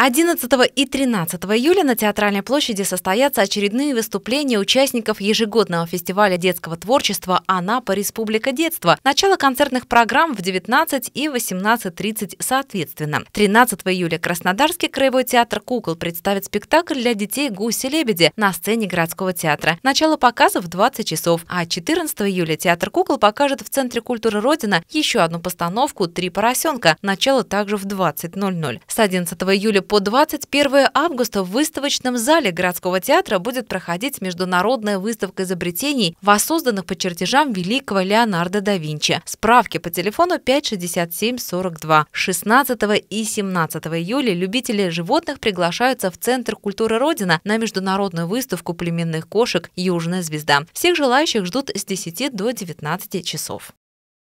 11 и 13 июля на Театральной площади состоятся очередные выступления участников ежегодного фестиваля детского творчества «Анапа. Республика детства». Начало концертных программ в 19 и 18.30 соответственно. 13 июля Краснодарский краевой театр «Кукол» представит спектакль для детей «Гуси-лебеди» на сцене городского театра. Начало показа в 20 часов, а 14 июля театр «Кукол» покажет в Центре культуры Родина еще одну постановку «Три поросенка». Начало также в 20.00. С 11 июля по 21 августа в выставочном зале городского театра будет проходить международная выставка изобретений, воссозданных по чертежам великого Леонардо да Винчи. Справки по телефону 56742. 16 и 17 июля любители животных приглашаются в Центр культуры Родина на международную выставку племенных кошек «Южная звезда». Всех желающих ждут с 10 до 19 часов.